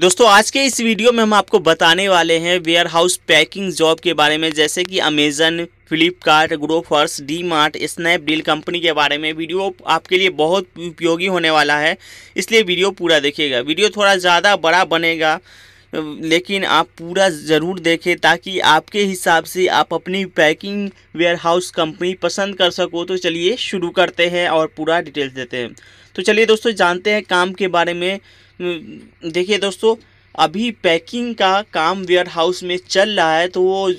दोस्तों आज के इस वीडियो में हम आपको बताने वाले हैं वेयर हाउस पैकिंग जॉब के बारे में जैसे कि Amazon Flipkart Grofers DMart Snapdeal company के बारे में वीडियो आपके लिए बहुत उपयोगी होने वाला है इसलिए वीडियो पूरा देखिएगा वीडियो थोड़ा ज़्यादा बड़ा बनेगा लेकिन आप पूरा ज़रूर देखें ताकि आपके हिसाब से आप अपनी पैकिंग वेयरहाउस कंपनी पसंद कर सको तो चलिए शुरू करते हैं और पूरा डिटेल्स देते हैं तो चलिए दोस्तों जानते हैं काम के बारे में हम्म, देखिए दोस्तों अभी पैकिंग का काम वेयर हाउस में चल रहा है तो वो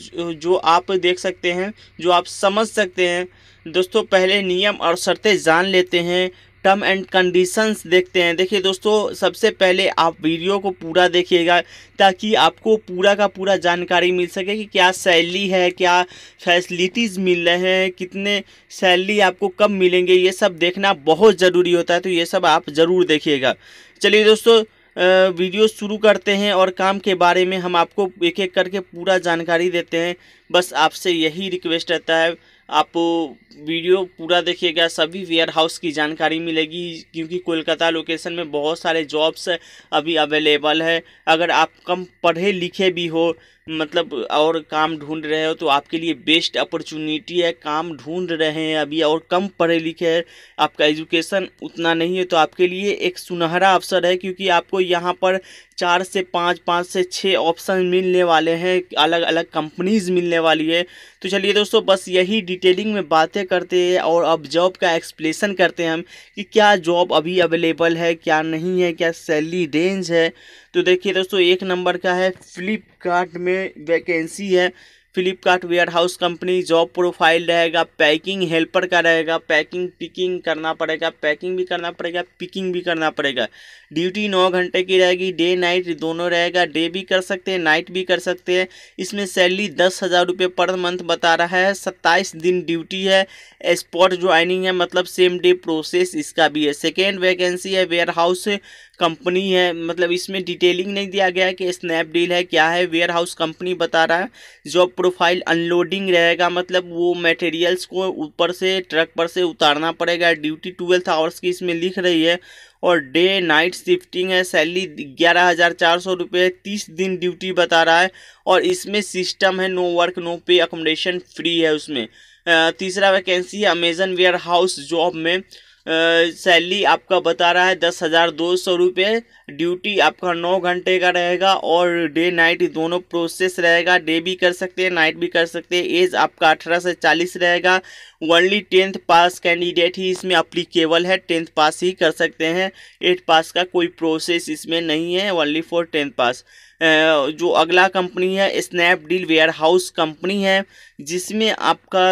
जो आप देख सकते हैं जो आप समझ सकते हैं दोस्तों पहले नियम और शर्तें जान लेते हैं टर्म एंड कंडीशंस देखते हैं देखिए दोस्तों सबसे पहले आप वीडियो को पूरा देखिएगा ताकि आपको पूरा का पूरा जानकारी मिल सके कि क्या सैलरी है क्या फैसिलिटीज़ मिल रहे हैं कितने सैलरी आपको कब मिलेंगे ये सब देखना बहुत ज़रूरी होता है तो ये सब आप ज़रूर देखिएगा चलिए दोस्तों वीडियो शुरू करते हैं और काम के बारे में हम आपको एक एक करके पूरा जानकारी देते हैं बस आपसे यही रिक्वेस्ट रहता है आप वीडियो पूरा देखिएगा सभी वेयर हाउस की जानकारी मिलेगी क्योंकि कोलकाता लोकेशन में बहुत सारे जॉब्स अभी अवेलेबल है अगर आप कम पढ़े लिखे भी हो मतलब और काम ढूंढ रहे हो तो आपके लिए बेस्ट अपॉर्चुनिटी है काम ढूंढ रहे हैं अभी और कम पढ़े लिखे हैं आपका एजुकेशन उतना नहीं है तो आपके लिए एक सुनहरा अवसर है क्योंकि आपको यहाँ पर चार से पाँच पाँच से छः ऑप्शन मिलने वाले हैं अलग अलग कंपनीज़ मिलने वाली है तो चलिए दोस्तों बस यही डिटेलिंग में बातें करते हैं और अब जॉब का एक्सप्लेसन करते हैं हम कि क्या जॉब अभी अवेलेबल है क्या नहीं है क्या सैलरी रेंज है तो देखिए दोस्तों एक नंबर का है फ्लिपकार्ट में वैकेंसी है Flipkart warehouse company job profile रहेगा पैकिंग हेल्पर का रहेगा पैकिंग पिकिंग करना पड़ेगा पैकिंग भी करना पड़ेगा पिकिंग भी करना पड़ेगा ड्यूटी नौ घंटे की रहेगी डे नाइट दोनों रहेगा डे भी कर सकते हैं नाइट भी कर सकते हैं इसमें सैलरी दस हज़ार रुपये पर मंथ बता रहा है सत्ताईस दिन ड्यूटी है स्पॉट ज्वाइनिंग है मतलब सेम डे प्रोसेस इसका भी है सेकेंड वैकेंसी है वेयर हाउस कंपनी है मतलब इसमें डिटेलिंग नहीं दिया गया है कि स्नैपडील है क्या है वेयर हाउस कंपनी बता रहा है जॉब प्रोफाइल अनलोडिंग रहेगा मतलब वो मटेरियल्स को ऊपर से ट्रक पर से उतारना पड़ेगा ड्यूटी ट्वेल्थ आवर्स की इसमें लिख रही है और डे नाइट शिफ्टिंग है सैलरी ग्यारह हज़ार चार सौ रुपये तीस दिन ड्यूटी बता रहा है और इसमें सिस्टम है no work no pay accommodation free है उसमें तीसरा वैकेंसी है अमेजन वेयर हाउस जॉब में सैलरी आपका बता रहा है दस हज़ार दो सौ रुपये ड्यूटी आपका नौ घंटे का रहेगा और डे नाइट दोनों प्रोसेस रहेगा डे भी कर सकते हैं नाइट भी कर सकते हैं एज आपका अठारह से चालीस रहेगा ओनली टेंथ पास कैंडिडेट ही इसमें अप्लीकेबल है टेंथ पास ही कर सकते हैं एट पास का कोई प्रोसेस इसमें नहीं है ओनली फॉर टेंथ पास जो अगला कंपनी है स्नैपडील वेयर हाउस कंपनी है जिसमें आपका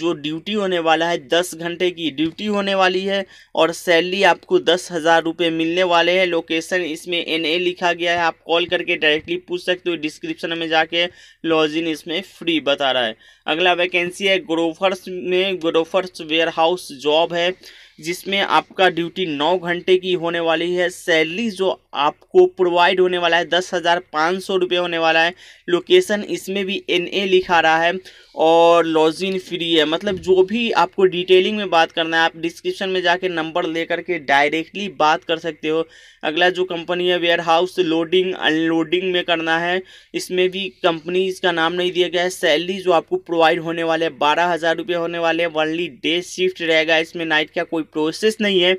जो ड्यूटी होने वाला है दस घंटे की ड्यूटी होने वाली है और सैलरी आपको दस हज़ार रुपये मिलने वाले हैं लोकेशन इसमें एन ए लिखा गया है आप कॉल करके डायरेक्टली पूछ सकते हो डिस्क्रिप्शन में जाके लॉजिन इसमें फ्री बता रहा है अगला वैकेंसी है ग्रोफर्स में ग्रोफर्स वेयर हाउस जॉब है जिसमें आपका ड्यूटी नौ घंटे की होने वाली है सैलरी जो आपको प्रोवाइड होने वाला है दस हज़ार पाँच सौ रुपये होने वाला है लोकेशन इसमें भी एन ए लिखा रहा है और लॉजिन फ्री है मतलब जो भी आपको डिटेलिंग में बात करना है आप डिस्क्रिप्शन में जाके नंबर लेकर के डायरेक्टली बात कर सकते हो अगला जो कंपनी है वेयर हाउस लोडिंग अनलोडिंग में करना है इसमें भी कंपनी इसका नाम नहीं दिया गया है सैलरी जो आपको प्रोवाइड होने वाले है बारह हज़ार रुपये होने वाले हैं वनली डे शिफ्ट रहेगा इसमें नाइट का कोई प्रोसेस नहीं है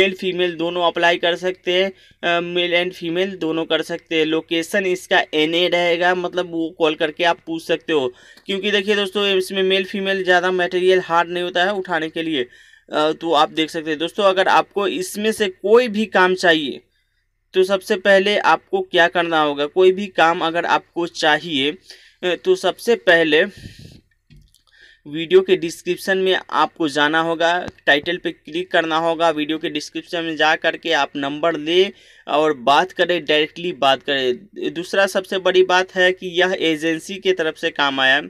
मेल फीमेल दोनों अप्लाई कर सकते हैं मेल एंड फीमेल दोनों कर सकते हैं लोकेशन इसका एन ए रहेगा मतलब वो कॉल करके आप पूछ सकते हो क्योंकि देखिए दोस्तों इसमें मेल फीमेल ज़्यादा मटेरियल हार्ड नहीं होता है उठाने के लिए तो आप देख सकते हैं दोस्तों अगर आपको इसमें से कोई भी काम चाहिए तो सबसे पहले आपको क्या करना होगा कोई भी काम अगर आपको चाहिए तो सबसे पहले वीडियो के डिस्क्रिप्शन में आपको जाना होगा टाइटल पे क्लिक करना होगा वीडियो के डिस्क्रिप्शन में जा करके आप नंबर ले और बात करें डायरेक्टली बात करें दूसरा सबसे बड़ी बात है कि यह एजेंसी के तरफ से काम आया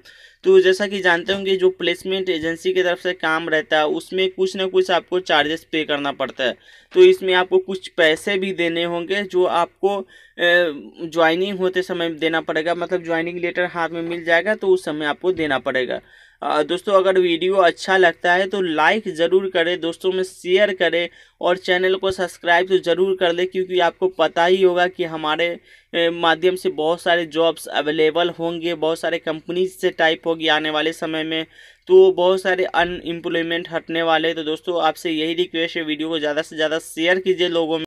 तो जैसा कि जानते होंगे जो प्लेसमेंट एजेंसी की तरफ से काम रहता है उसमें कुछ ना कुछ आपको चार्जेस पे करना पड़ता है तो इसमें आपको कुछ पैसे भी देने होंगे जो आपको ज्वाइनिंग होते समय देना पड़ेगा मतलब ज्वाइनिंग लेटर हाथ में मिल जाएगा तो उस समय आपको देना पड़ेगा दोस्तों अगर वीडियो अच्छा लगता है तो लाइक ज़रूर करें दोस्तों में शेयर करें और चैनल को सब्सक्राइब तो ज़रूर कर लें क्योंकि आपको पता ही होगा कि हमारे माध्यम से बहुत सारे जॉब्स अवेलेबल होंगे बहुत सारे कंपनीज से टाइप होगी आने वाले समय में तो बहुत सारे अनएम्प्लॉयमेंट हटने वाले तो दोस्तों आपसे यही रिक्वेस्ट है वीडियो को ज़्यादा से ज़्यादा शेयर कीजिए लोगों में